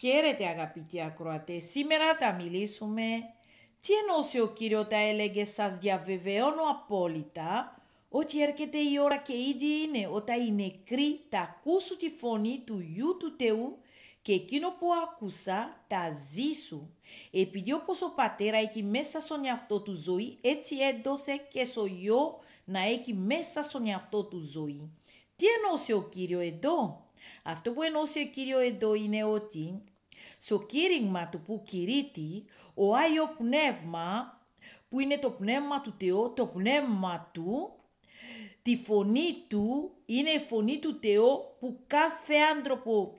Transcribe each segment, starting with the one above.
Χαίρετε αγαπητοί ακροατές, σήμερα θα μιλήσουμε τι ενώσε ο κύριος τα έλεγε σας διαβεβαιώνω απόλυτα ότι έρχεται η ώρα και ήδη είναι όταν οι νεκροί θα ακούσουν τη φωνή του γιου του Θεού και εκείνο που άκουσα τα ζήσουν. Επειδή όπως ο πατέρα έχει μέσα στον εαυτό του ζωή, έτσι έδωσε και στο γιο να έχει μέσα στον εαυτό του ζωή. Τι ενώσε ο Κύριος εδώ? Αυτό που ενώσει ο Κύριος εδώ είναι ότι στο κήρυγμα του που κηρύττει, ο Άγιο Πνεύμα, που είναι το πνεύμα του Θεού, το πνεύμα του, τη φωνή του, είναι η φωνή του Θεού που κάθε άνθρωπο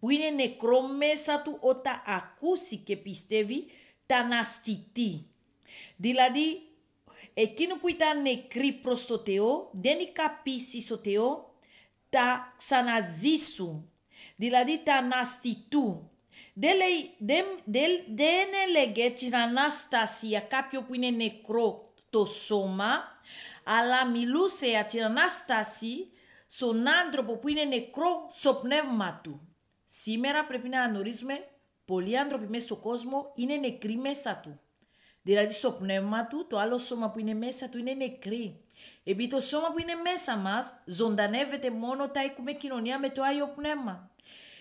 που είναι νεκρό μέσα του όταν ακούσει και πιστεύει, τα αναστητεί. Δηλαδή, εκείνο που ήταν νεκρή προς το Θεό, δεν ικαπήσει στο Θεό, τα ξαναζήσουν. Δηλαδή, τα αναστητούν δεν, έλεγε την Ανάσταση για κάποιον που είναι νεκρό το σώμα, αλλά μιλούσε για την Ανάσταση στον άνθρωπο που είναι νεκρό στο πνεύμα του. Σήμερα πρέπει να γνωρίζουμε πολλοί άνθρωποι μέσα στον κόσμο είναι νεκροί μέσα του. Δηλαδή στο πνεύμα του, το άλλο σώμα που είναι μέσα του είναι νεκρή. Επειδή το σώμα που είναι μέσα μας ζωντανεύεται μόνο όταν έχουμε κοινωνία με το Άγιο Πνεύμα.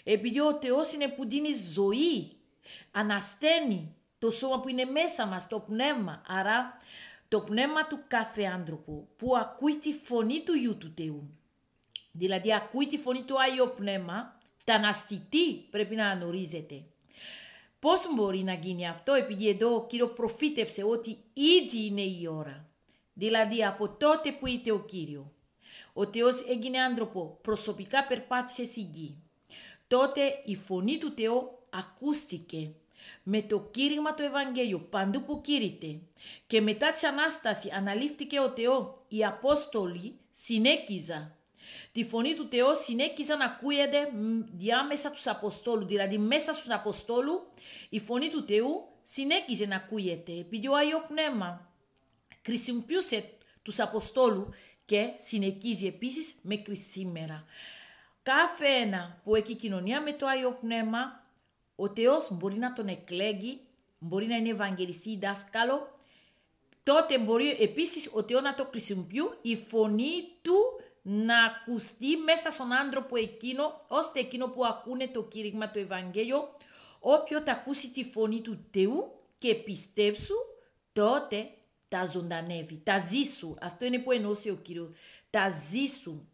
Επειδή ο Θεός είναι που δίνει ζωή, ανασταίνει το σώμα που είναι μέσα μας, το πνεύμα. Άρα το πνεύμα του κάθε άνθρωπου που ακούει τη φωνή του Ιού του Θεού. Δηλαδή ακούει τη φωνή του Άγιο Πνεύμα, τα αναστητή πρέπει να ανορίζεται. Πώς μπορεί να γίνει αυτό, επειδή εδώ ο Κύριος προφήτευσε ότι ήδη είναι η ώρα. Δηλαδή από τότε που είτε ο Κύριος. Ο Θεός έγινε άνθρωπο, προσωπικά περπάτησε στη γη τότε η φωνή του Θεού ακούστηκε με το κήρυγμα του Ευαγγέλιου παντού που κήρυτε και μετά της Ανάστασης αναλήφθηκε ο Θεό οι Απόστολοι συνέκυζα τη φωνή του Θεού συνέκυζα να ακούγεται διάμεσα τους Αποστόλους δηλαδή μέσα στους Αποστόλους η φωνή του Θεού συνέκυζε να ακούγεται επειδή ο Άγιο Πνεύμα χρησιμοποιούσε τους Αποστόλους και συνεχίζει επίσης μέχρι σήμερα κάθε ένα που έχει κοινωνία με το Άγιο Πνεύμα, ο Θεός μπορεί να τον εκλέγει, μπορεί να είναι ευαγγελιστή ή δάσκαλο, τότε μπορεί επίσης ο Θεός να το χρησιμοποιεί η φωνή του να ακουστεί μέσα στον άνθρωπο εκείνο, ώστε εκείνο που ακούνε το κήρυγμα του Ευαγγέλιο, όποιο θα ακούσει τη φωνή του Θεού και πιστέψου, τότε τα ζωντανεύει, τα ζήσου. Αυτό είναι που ενώσει ο Κύριος. Τα ζήσου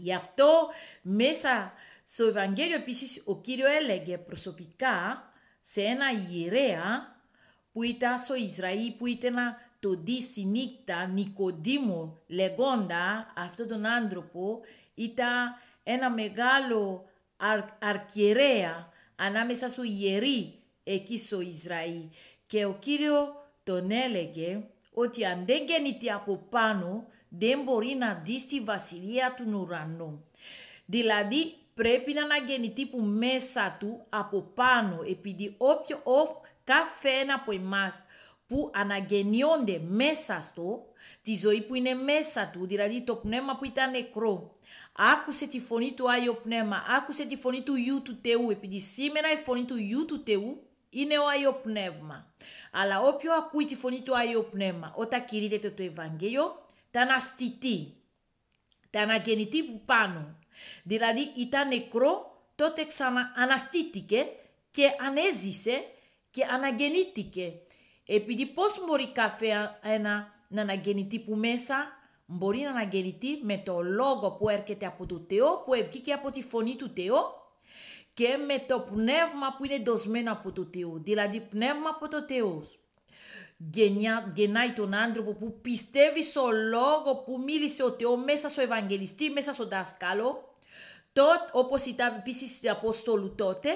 Γι' αυτό μέσα στο Ευαγγέλιο επίσης ο Κύριος έλεγε προσωπικά σε ένα ιερέα που ήταν στο Ισραήλ, που ήταν το δύση νύχτα Νικοδήμο λεγόντα αυτόν τον άνθρωπο ήταν ένα μεγάλο αρ, αρκερέα ανάμεσα στο ιερεί εκεί στο Ισραήλ και ο Κύριος τον έλεγε ότι αν δεν γεννηθεί από πάνω δεν μπορεί να δει στη βασιλεία του ουρανού. Δηλαδή πρέπει να αναγεννηθεί που μέσα του από πάνω, επειδή όποιο κάθε ένα από εμάς που αναγεννιόνται μέσα στο, τη ζωή που είναι μέσα του, δηλαδή το πνεύμα που ήταν νεκρό. Άκουσε τη φωνή του Άγιο Πνεύμα, άκουσε τη φωνή του Ιού του Θεού, επειδή σήμερα η φωνή του Ιού του Θεού είναι ο Άγιο Πνεύμα. Αλλά όποιο ακούει τη φωνή του Άγιο Πνεύμα, όταν κηρύτεται το Ευαγγέλιο, τα αναστητή, τα αναγεννητή που πάνω. Δηλαδή ήταν νεκρό, τότε ξανααναστήτηκε και ανέζησε και αναγεννήθηκε. Επειδή πώς μπορεί καφέ ένα να αναγεννηθεί που μέσα, μπορεί να αναγεννηθεί με το λόγο που έρχεται από το Θεό, που έβγαινε από τη φωνή του Θεού και με το πνεύμα που είναι δοσμένο από το Θεό, δηλαδή πνεύμα από το Θεός γενιά, γεννάει τον άνθρωπο που πιστεύει στον λόγο που μίλησε ο Θεός μέσα στο Ευαγγελιστή, μέσα στον δάσκαλο, τότε, όπως ήταν επίσης στην Απόστολου τότε,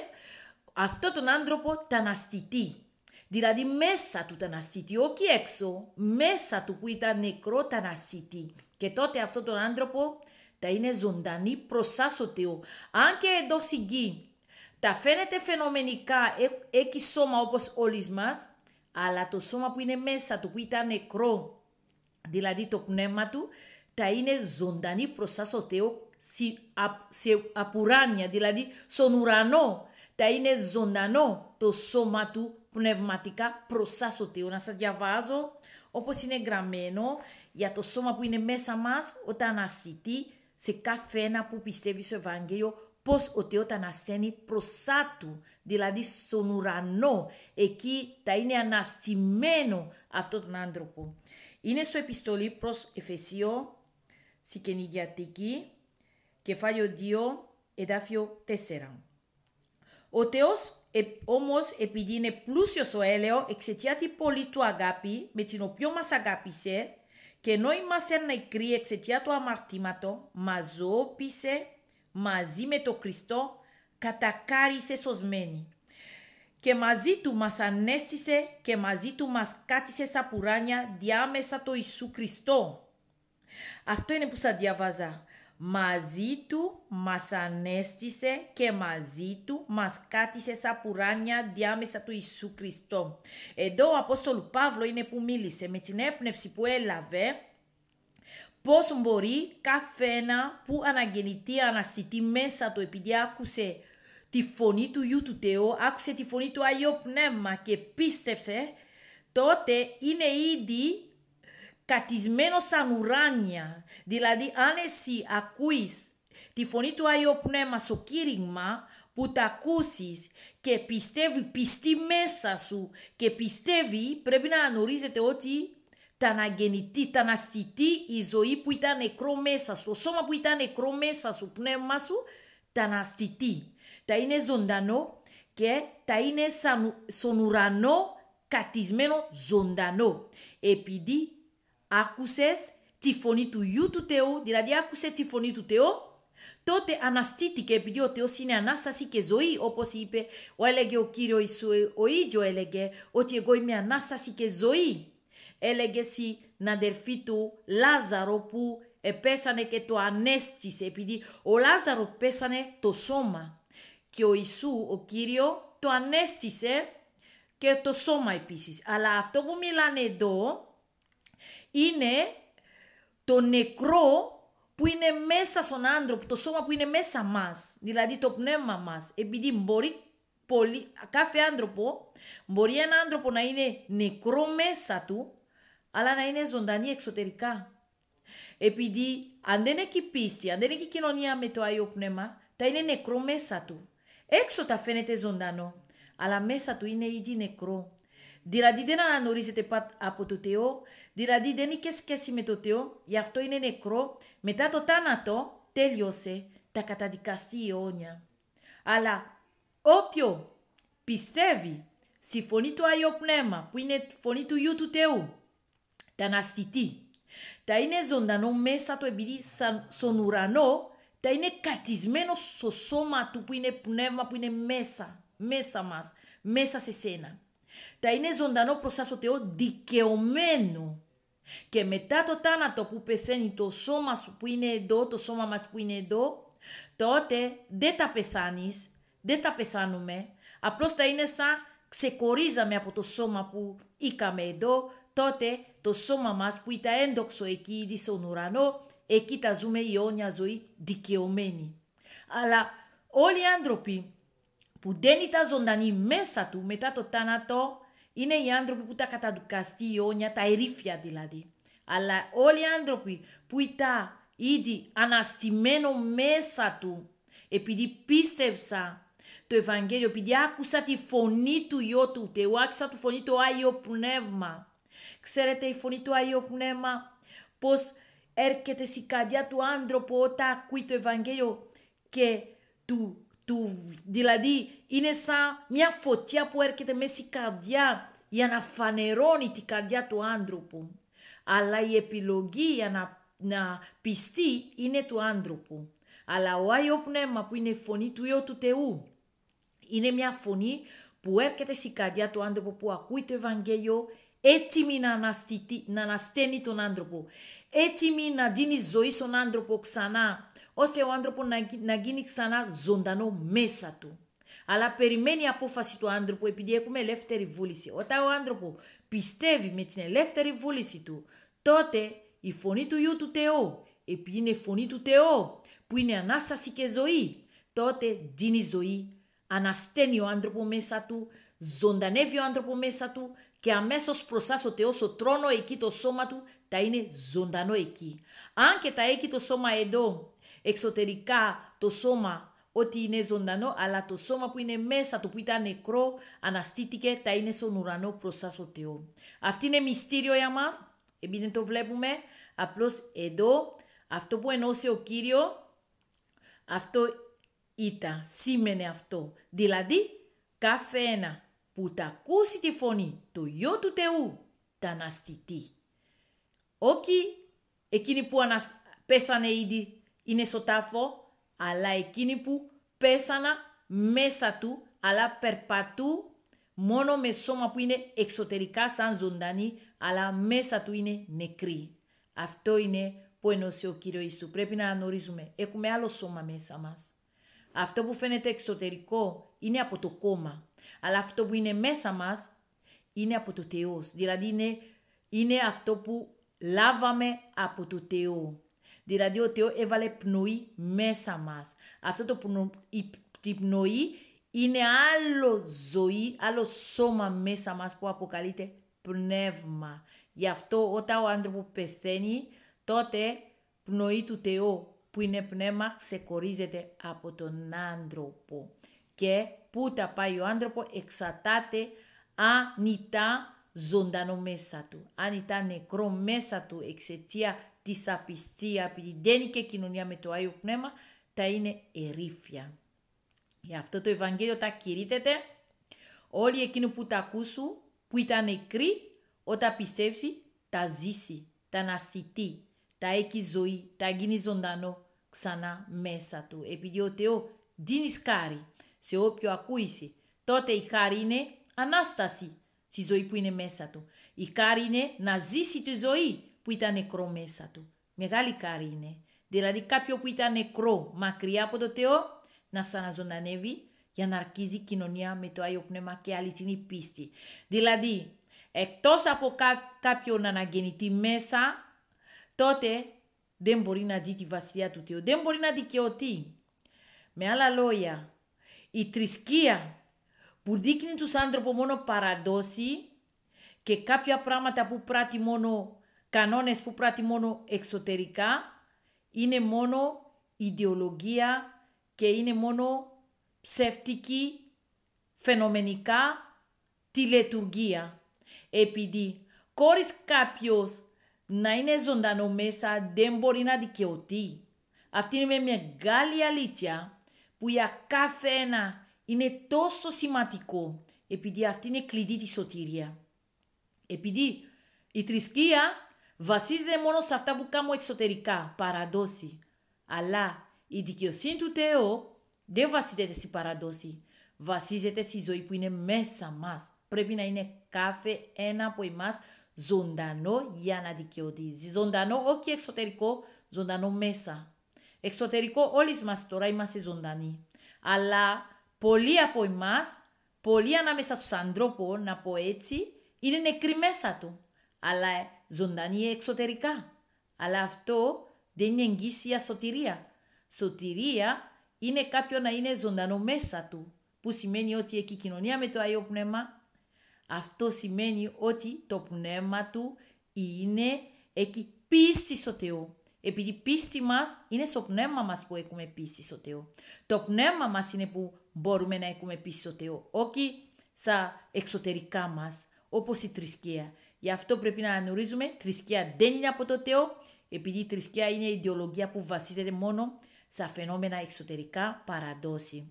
αυτό τον άνθρωπο τα αναστητεί. Δηλαδή μέσα του τα αναστητεί, όχι έξω, μέσα του που ήταν νεκρό τα αναστητεί. Και τότε αυτόν τον άνθρωπο τα είναι ζωντανή προσά ο Θεός. Αν και εδώ συγκεί, τα φαίνεται φαινομενικά, ε- έχει σώμα όπως όλοι μας, αλλά το σώμα που είναι μέσα του, που ήταν νεκρό, δηλαδή το πνεύμα του, θα είναι ζωντανή μπροστά ο Θεό σε απουράνια, δηλαδή στον ουρανό. Θα είναι ζωντανό το σώμα του πνευματικά μπροστά ο Θεό. Να σας διαβάζω όπως είναι γραμμένο για το σώμα που είναι μέσα μας όταν ασκητεί σε κάθε ένα που πιστεύει στο Ευαγγέλιο πως ο όταν ασθένει προσά του, δηλαδή στον ουρανό, εκεί θα είναι αναστημένο αυτόν τον άνθρωπο. Είναι στο επιστολή προς Εφεσιό, Σικενιδιατική, κεφάλαιο 2, εδάφιο 4. Ο Θεός ε, όμως επειδή είναι πλούσιος ο έλεος εξαιτία της πολύ του αγάπη με την οποία μας αγάπησες και ενώ είμαστε νεκροί εξαιτία του αμαρτήματος μας ζώπησε μαζί με το Χριστό κατακάρισε σωσμένη. Και μαζί του μας ανέστησε και μαζί του μας κάτισε σαν πουράνια διάμεσα το Ιησού Χριστό. Αυτό είναι που σας διαβάζα. Μαζί του μας ανέστησε και μαζί του μας κάτισε σαν πουράνια διάμεσα του Ιησού Χριστό. Εδώ ο Απόστολου Παύλο είναι που μίλησε με την έπνευση που έλαβε Πώς μπορεί κάθε ένα που αναγεννηθεί, αναστητεί μέσα του επειδή άκουσε τη φωνή του Ιού του Θεού, άκουσε τη φωνή του Άγιο Πνεύμα και πίστεψε, τότε είναι ήδη κατισμένο σαν ουράνια. Δηλαδή αν εσύ ακούεις τη φωνή του Άγιο Πνεύμα στο κήρυγμα που τα ακούσεις και πιστεύει, πιστεί μέσα σου και πιστεύει πρέπει να γνωρίζετε ότι τα να γεννηθεί, τα να η ζωή που ήταν νεκρό μέσα σου, το σώμα που ήταν νεκρό μέσα σου, πνεύμα σου, τα να Τα είναι ζωντανό και τα είναι σαν, στον ουρανό κατισμένο ζωντανό. Επειδή άκουσες τη φωνή του Υιού του Θεού, δηλαδή άκουσες τη φωνή του Θεού, τότε αναστήθηκε επειδή ο Θεός είναι ανάσταση και ζωή, όπως είπε, ο έλεγε ο Κύριος Ιησού, ο ίδιο έλεγε ότι εγώ είμαι ανάσταση και ζωή έλεγε να αδερφή του Λάζαρο που πέσανε και το ανέστησε επειδή ο Λάζαρο πέσανε το σώμα και ο Ιησού ο Κύριο το ανέστησε και το σώμα επίσης. Αλλά αυτό που μιλάνε εδώ είναι το νεκρό που είναι μέσα στον άνθρωπο, το σώμα που είναι μέσα μας, δηλαδή το πνεύμα μας. Επειδή μπορεί πολύ, κάθε άνθρωπο, μπορεί ένα άνθρωπο να είναι νεκρό μέσα του αλλά να είναι ζωντανή εξωτερικά. Επειδή αν δεν έχει πίστη, αν δεν έχει κοινωνία με το Άγιο Πνεύμα, θα είναι νεκρό μέσα του. Έξω τα φαίνεται ζωντανό, αλλά μέσα του είναι ήδη νεκρό. Δηλαδή δεν αναγνωρίζεται από το Θεό, δηλαδή δεν είχε σχέση με το Θεό, γι' αυτό είναι νεκρό. Μετά το τάνατο τέλειωσε, τα καταδικαστεί αιώνια. Αλλά όποιο πιστεύει στη φωνή του Άγιο Πνεύμα, που είναι φωνή του Ιού του Θεού, τα αστητή. Τα είναι ζωντανό μέσα του επειδή σαν, στον ουρανό τα είναι κατισμένο στο σώμα του που είναι πνεύμα που είναι μέσα, μέσα μας, μέσα σε σένα. Τα είναι ζωντανό προς αυτό το δικαιωμένο. Και μετά το τάνατο που πεθαίνει το σώμα σου που είναι εδώ, το σώμα μας που είναι εδώ, τότε δεν τα πεθάνεις, δεν τα πεθάνουμε, απλώς τα είναι σαν ξεκορίζαμε από το σώμα που είχαμε εδώ, τότε το σώμα μας που ήταν έντοξο εκεί ήδη στον ουρανό, εκεί τα ζούμε η αιώνια ζωή δικαιωμένη. Αλλά όλοι οι άνθρωποι που δεν ήταν ζωντανοί μέσα του μετά το τάνατο, είναι οι άνθρωποι που τα καταδικαστεί η αιώνια, τα ερήφια δηλαδή. Αλλά όλοι οι άνθρωποι που ήταν ήδη αναστημένο μέσα του, επειδή πίστεψα το Ευαγγέλιο, επειδή άκουσα τη φωνή του Υιό του Θεού, άκουσα τη φωνή του Άγιο Πνεύμα, Ξέρετε η φωνή του Άγιου Πνεύμα πως έρχεται στη καρδιά του άνθρωπου όταν ακούει το Ευαγγέλιο και του, του, δηλαδή είναι σαν μια φωτιά που έρχεται μέσα στη καρδιά για να φανερώνει την καρδιά του άνθρωπου. Αλλά η επιλογή για να, να πιστεί είναι του άνθρωπου. Αλλά ο Άγιο Πνεύμα που είναι η φωνή του Υιού του Θεού είναι μια φωνή που έρχεται στη καρδιά του άνθρωπου που ακούει το Ευαγγέλιο έτοιμη να, αναστητεί, να ανασταίνει τον άνθρωπο, έτοιμη να δίνει ζωή στον άνθρωπο ξανά, ώστε ο άνθρωπο να, να γίνει ξανά ζωντανό μέσα του. Αλλά περιμένει η απόφαση του άνθρωπου επειδή έχουμε ελεύθερη βούληση. Όταν ο άνθρωπο πιστεύει με την ελεύθερη βούληση του, τότε η φωνή του Υιού του Θεού, επειδή είναι φωνή του Θεού, που είναι ανάσταση και ζωή, τότε δίνει ζωή, ανασταίνει ο άνθρωπο μέσα του, ζωντανεύει ο άνθρωπο μέσα του, και αμέσως Θεός όσο τρώνω εκεί το σώμα του τα είναι ζωντανό εκεί. Αν και τα έχει το σώμα εδώ εξωτερικά το σώμα ότι είναι ζωντανό αλλά το σώμα που είναι μέσα του που ήταν νεκρό αναστήτηκε τα είναι στον ουρανό προς ο Θεό. Αυτή είναι μυστήριο για μας επειδή δεν το βλέπουμε απλώς εδώ αυτό που ενώσε ο Κύριος αυτό ήταν, σήμαινε αυτό. Δηλαδή, κάθε ένα που τα ακούσει τη φωνή του γιό του Θεού, τα αναστητεί. Όχι εκείνοι που ανασ... πέσανε ήδη είναι στο τάφο, αλλά εκείνοι που πέσανα μέσα του, αλλά περπατού μόνο με σώμα που είναι εξωτερικά σαν ζωντανή, αλλά μέσα του είναι νεκρή. Αυτό είναι που ενώσε ο Κύριος Ιησού. Πρέπει να γνωρίζουμε, Έχουμε άλλο σώμα μέσα μας. Αυτό που φαίνεται εξωτερικό είναι από το κόμμα. Αλλά αυτό που είναι μέσα μας είναι από το Θεό. Δηλαδή είναι, είναι αυτό που λάβαμε από το Θεό. Δηλαδή ο Θεό έβαλε πνοή μέσα μας. Αυτό το πνο, η πνοή είναι άλλο ζωή, άλλο σώμα μέσα μας που αποκαλείται πνεύμα. Γι' αυτό όταν ο άνθρωπος πεθαίνει, τότε πνοή του Θεού που είναι πνεύμα ξεκορίζεται από τον άνθρωπο και πού τα πάει ο άνθρωπο εξατάται αν ήταν ζωντανό μέσα του, αν ήταν νεκρό μέσα του εξαιτία της απιστίας, επειδή δεν είναι και κοινωνία με το Άγιο Πνεύμα, τα είναι ερήφια. Γι' αυτό το Ευαγγέλιο τα κηρύτεται όλοι εκείνοι που τα ακούσουν, που ήταν νεκροί, όταν πιστεύσει, τα ζήσει, τα αναστητεί, τα έχει ζωή, τα γίνει ζωντανό ξανά μέσα του. Επειδή ο ανθρωπο εξαταται αν ηταν ζωντανο μεσα του αν ηταν νεκρο μεσα του εξαιτια της απιστια επειδη δεν είχε κοινωνια με δίνει σκάρι σε όποιο ακούησε... Τότε η χάρη είναι Ανάσταση στη ζωή που είναι μέσα του. Η χάρη είναι να ζήσει τη ζωή που ήταν νεκρό μέσα του. Μεγάλη χάρη είναι. Δηλαδή κάποιο που ήταν νεκρό μακριά από το Θεό να σαναζωντανεύει... για να αρχίζει η κοινωνία με το Άγιο Πνεύμα και αληθινή πίστη. Δηλαδή, εκτός από κά- κάποιον αναγεννητή μέσα, τότε δεν μπορεί να δει τη βασιλεία του Θεού, δεν μπορεί να δικαιωθεί. Με άλλα λόγια, η θρησκεία που δείχνει τους άνθρωπους μόνο παραδόση και κάποια πράγματα που πράττει μόνο, κανόνες που πράττει μόνο εξωτερικά, είναι μόνο ιδεολογία και είναι μόνο ψεύτικη, φαινομενικά, τηλετουργία. Επειδή χωρίς κάποιος να είναι ζωντανό μέσα δεν μπορεί να δικαιωθεί. Αυτή είναι μια μεγάλη αλήθεια που για κάθε ένα είναι τόσο σημαντικό επειδή αυτή είναι κλειδί της σωτήρια. Επειδή η θρησκεία βασίζεται μόνο σε αυτά που κάνω εξωτερικά, παραδόση. Αλλά η δικαιοσύνη του Θεού δεν βασίζεται στη παραδόση. Βασίζεται στη ζωή που είναι μέσα μας. Πρέπει να είναι κάθε ένα από εμάς ζωντανό για να δικαιωθεί. Ζωντανό όχι εξωτερικό, ζωντανό μέσα. Εξωτερικό όλοι μας τώρα είμαστε ζωντανοί. Αλλά πολλοί από εμάς, πολλοί ανάμεσα στους ανθρώπους, να πω έτσι, είναι νεκροί μέσα του. Αλλά ζωντανοί εξωτερικά. Αλλά αυτό δεν είναι εγγύσια σωτηρία. Σωτηρία είναι κάποιο να είναι ζωντανό μέσα του. Που σημαίνει ότι έχει κοινωνία με το Άγιο Πνεύμα αυτό σημαίνει ότι το πνεύμα του είναι εκεί πίστη στο Θεό. Επειδή η πίστη μας είναι στο πνεύμα μας που έχουμε πίστη στο Θεό. Το πνεύμα μας είναι που μπορούμε να έχουμε πίστη στο Θεό, όχι στα εξωτερικά μας, όπως η θρησκεία. Γι' αυτό πρέπει να αναγνωρίζουμε θρησκεία δεν είναι από το Θεό, επειδή η θρησκεία είναι η ιδεολογία που βασίζεται μόνο στα φαινόμενα εξωτερικά παραδόση.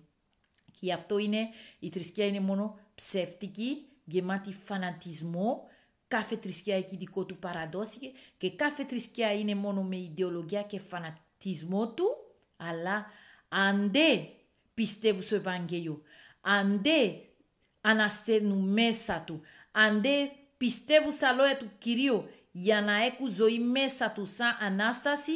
Και γι' αυτό είναι, η θρησκεία είναι μόνο ψεύτικη, γεμάτη φανατισμό Κάθε θρησκεία έχει δικό του παραδόση και κάθε θρησκεία είναι μόνο με ιδεολογία και φανατισμό του, αλλά αν δεν πιστεύω στο Ευαγγέλιο, αν δεν ανασταίνουν μέσα του, αν δεν πιστεύω στα λόγια του Κυρίου για να έχουν ζωή μέσα του σαν Ανάσταση,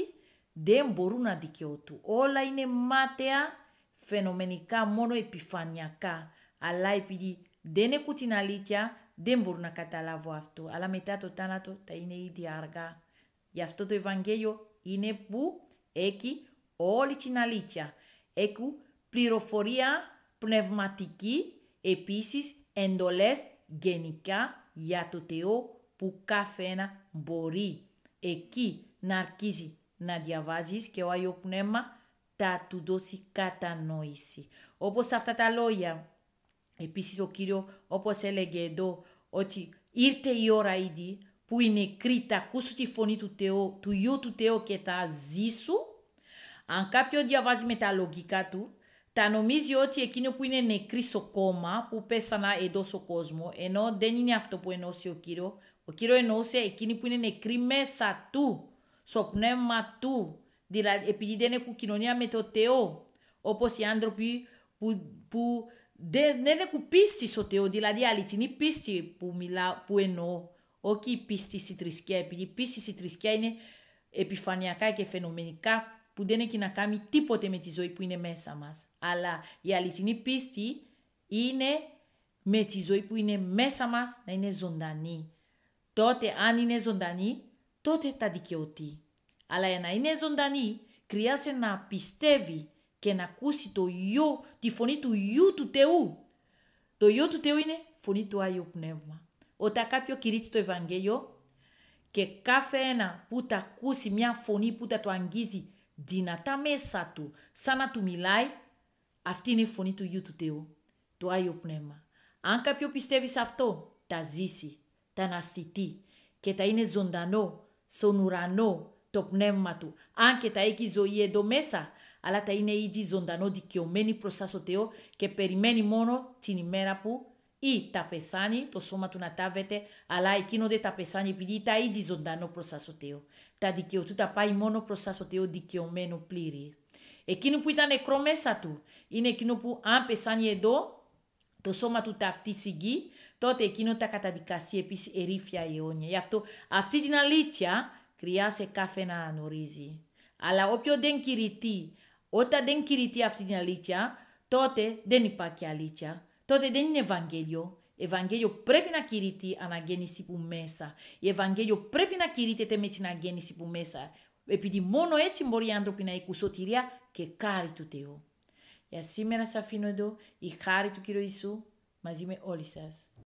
δεν μπορούν να δικαιωθούν. Όλα είναι μάταια, φαινομενικά, μόνο επιφανειακά. Αλλά επειδή δεν έχουν την αλήθεια, δεν μπορώ να καταλάβω αυτό. Αλλά μετά το θάνατο θα είναι ήδη αργά. Γι' αυτό το Ευαγγέλιο είναι που έχει όλη την αλήθεια. Έχει πληροφορία πνευματική, επίσης εντολές γενικά για το Θεό που κάθε ένα μπορεί. Εκεί να αρχίζει να διαβάζεις και ο Άγιο Πνεύμα θα του δώσει κατανόηση. Όπως αυτά τα λόγια Επίσης ο Κύριο όπως έλεγε εδώ ότι ήρθε η ώρα ήδη που οι νεκροί θα ακούσουν τη φωνή του Θεού, του Υιού του Θεού και θα ζήσουν. Αν κάποιος διαβάζει με τα λογικά του, θα νομίζει ότι εκείνο που είναι νεκροί στο κόμμα, που πέσανε εδώ στο κόσμο, ενώ δεν είναι αυτό που ενώσει ο Κύριο. Ο Κύριο ενώσει εκείνοι που είναι νεκροί μέσα του, στο πνεύμα του, δηλαδή επειδή δεν έχουν κοινωνία με το Θεό, όπως οι άνθρωποι που, που δεν έχουν πίστης ο δηλαδή αληθινή πίστη που, μιλά, που εννοώ, όχι η πίστη στη θρησκεία, επειδή η πίστη στη θρησκεία είναι επιφανειακά και φαινομενικά που δεν έχει να κάνει τίποτε με τη ζωή που είναι μέσα μας. Αλλά η αληθινή πίστη είναι με τη ζωή που είναι μέσα μας να είναι ζωντανή. Τότε αν είναι ζωντανή, τότε τα δικαιωθεί. Αλλά για να είναι ζωντανή, χρειάζεται να πιστεύει και να ακούσει το Υιό, τη φωνή του Υιού του Θεού. Το Υιό του Θεού είναι φωνή του Άγιου Πνεύμα. Όταν κάποιο κηρύττει το Ευαγγέλιο και κάθε ένα που τα ακούσει μια φωνή που τα το αγγίζει δυνατά μέσα του, σαν να του μιλάει, αυτή είναι η φωνή του Υιού του Θεού, το Άγιο Πνεύμα. Αν κάποιο πιστεύει σε αυτό, τα ζήσει, τα αναστητεί και τα είναι ζωντανό, στον ουρανό το πνεύμα του. Αν και τα έχει ζωή εδώ μέσα, αλλά θα είναι ήδη ζωντανό δικαιωμένη προς στο Θεό και περιμένει μόνο την ημέρα που ή τα πεθάνει, το σώμα του να τάβεται, αλλά εκείνο δεν τα πεθάνει επειδή τα ήδη ζωντανό προς στο Θεό. Τα δικαιωτού τα πάει μόνο προς στο Θεό δικαιωμένο πλήρη. Εκείνο που ήταν νεκρό μέσα του είναι εκείνο που αν πεθάνει εδώ, το σώμα του ταυτεί γη, τότε εκείνο τα καταδικαστεί επίσης ερήφια αιώνια. Γι' αυτό αυτή την αλήθεια χρειάζεται κάθε να γνωρίζει. Αλλά όποιο δεν κηρύττει όταν δεν κηρύττει αυτή την αλήθεια, τότε δεν υπάρχει αλήθεια. Τότε δεν είναι Ευαγγέλιο. Ευαγγέλιο πρέπει να κηρύττει αναγέννηση που μέσα. Η Ευαγγέλιο πρέπει να κηρύτεται με την αναγέννηση που μέσα. Επειδή μόνο έτσι μπορεί οι άνθρωποι να έχουν σωτηρία και χάρη του Θεού. Για σήμερα σας αφήνω εδώ η χάρη του Κύριου Ιησού μαζί με όλοι σας.